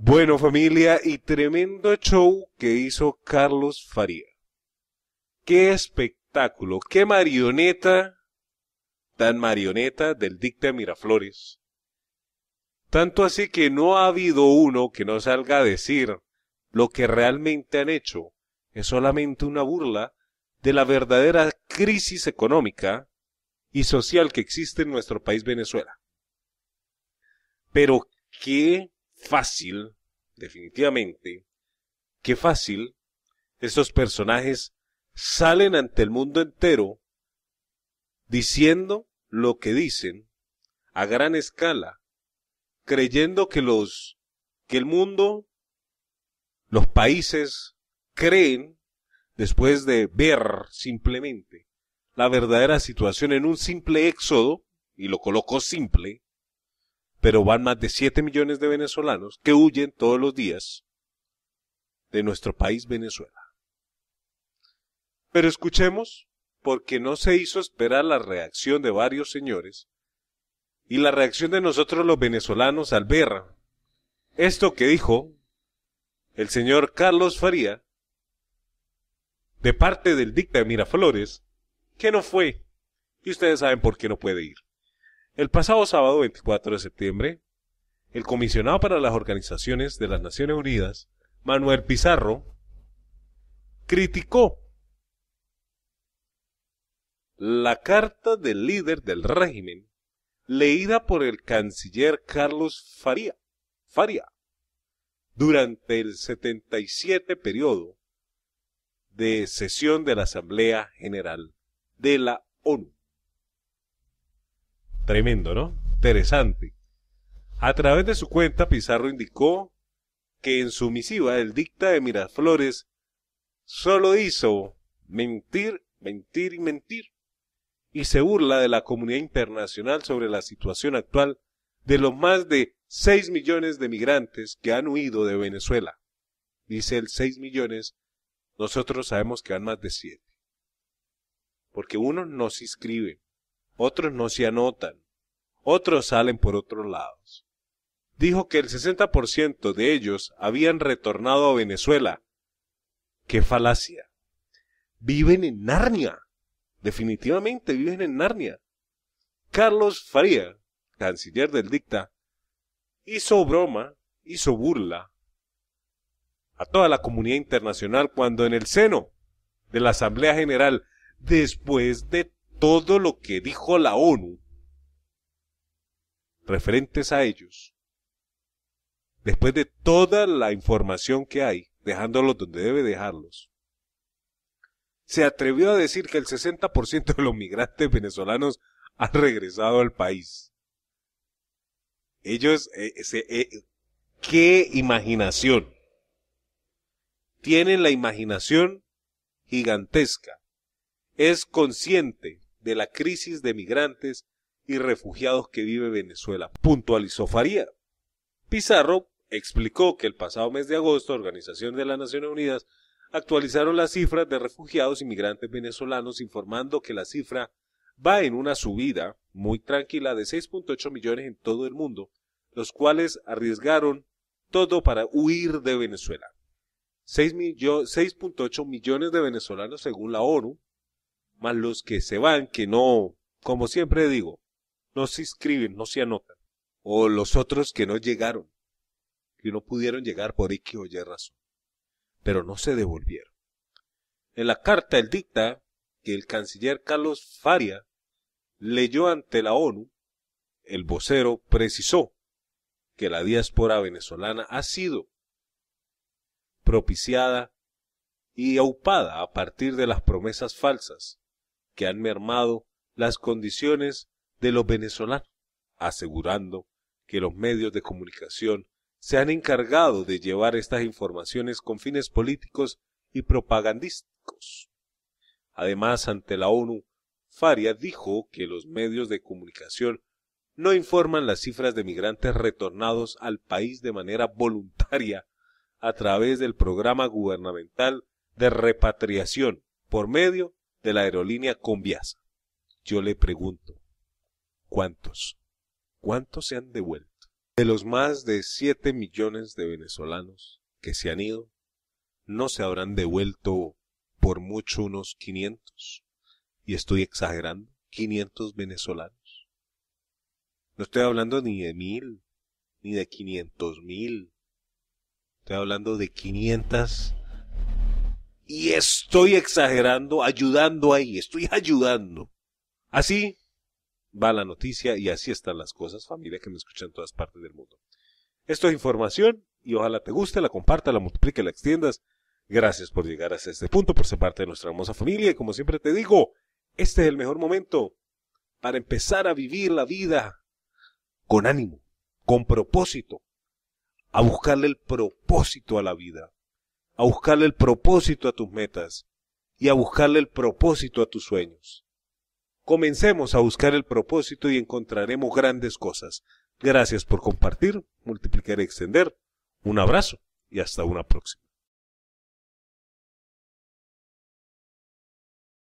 Bueno familia, y tremendo show que hizo Carlos Faría. Qué espectáculo, qué marioneta, tan marioneta del dicta Miraflores. Tanto así que no ha habido uno que no salga a decir lo que realmente han hecho es solamente una burla de la verdadera crisis económica y social que existe en nuestro país Venezuela. Pero qué fácil, definitivamente, que fácil, estos personajes salen ante el mundo entero diciendo lo que dicen a gran escala, creyendo que los, que el mundo, los países creen después de ver simplemente la verdadera situación en un simple éxodo, y lo colocó simple, pero van más de 7 millones de venezolanos que huyen todos los días de nuestro país Venezuela. Pero escuchemos, porque no se hizo esperar la reacción de varios señores y la reacción de nosotros los venezolanos al ver esto que dijo el señor Carlos Faría de parte del dicta de Miraflores, que no fue, y ustedes saben por qué no puede ir. El pasado sábado 24 de septiembre, el comisionado para las organizaciones de las Naciones Unidas, Manuel Pizarro, criticó la carta del líder del régimen leída por el canciller Carlos Faría, Faria durante el 77 periodo de sesión de la Asamblea General de la ONU. Tremendo, ¿no? Interesante. A través de su cuenta, Pizarro indicó que en su misiva el dicta de Miraflores solo hizo mentir, mentir y mentir, y se burla de la comunidad internacional sobre la situación actual de los más de 6 millones de migrantes que han huido de Venezuela. Dice el 6 millones, nosotros sabemos que van más de 7, porque uno no se inscribe otros no se anotan, otros salen por otros lados. Dijo que el 60% de ellos habían retornado a Venezuela. ¡Qué falacia! Viven en Narnia. Definitivamente viven en Narnia. Carlos Faría, canciller del dicta, hizo broma, hizo burla a toda la comunidad internacional cuando en el seno de la Asamblea General, después de todo lo que dijo la ONU referentes a ellos, después de toda la información que hay, dejándolos donde debe dejarlos, se atrevió a decir que el 60% de los migrantes venezolanos han regresado al país. Ellos, eh, eh, qué imaginación. Tienen la imaginación gigantesca. Es consciente de la crisis de migrantes y refugiados que vive Venezuela, puntualizó Faría. Pizarro explicó que el pasado mes de agosto, Organización de las Naciones Unidas actualizaron las cifras de refugiados y migrantes venezolanos, informando que la cifra va en una subida muy tranquila de 6.8 millones en todo el mundo, los cuales arriesgaron todo para huir de Venezuela. 6.8 millones de venezolanos, según la ONU, más los que se van, que no, como siempre digo, no se inscriben, no se anotan, o los otros que no llegaron, que no pudieron llegar por X o Y razón, pero no se devolvieron. En la carta el dicta que el canciller Carlos Faria leyó ante la ONU, el vocero precisó que la diáspora venezolana ha sido propiciada y aupada a partir de las promesas falsas que han mermado las condiciones de los venezolanos, asegurando que los medios de comunicación se han encargado de llevar estas informaciones con fines políticos y propagandísticos. Además, ante la ONU, Faria dijo que los medios de comunicación no informan las cifras de migrantes retornados al país de manera voluntaria a través del programa gubernamental de repatriación por medio de la aerolínea Conviasa. Yo le pregunto, ¿cuántos? ¿Cuántos se han devuelto? De los más de 7 millones de venezolanos que se han ido, no se habrán devuelto por mucho unos 500. Y estoy exagerando, 500 venezolanos. No estoy hablando ni de mil, ni de 500 mil. Estoy hablando de 500 y estoy exagerando, ayudando ahí, estoy ayudando. Así va la noticia y así están las cosas, familia que me escuchan en todas partes del mundo. Esto es información y ojalá te guste, la comparta, la multiplique, la extiendas. Gracias por llegar hasta este punto, por ser parte de nuestra hermosa familia y como siempre te digo, este es el mejor momento para empezar a vivir la vida con ánimo, con propósito, a buscarle el propósito a la vida a buscarle el propósito a tus metas y a buscarle el propósito a tus sueños. Comencemos a buscar el propósito y encontraremos grandes cosas. Gracias por compartir, multiplicar y extender. Un abrazo y hasta una próxima.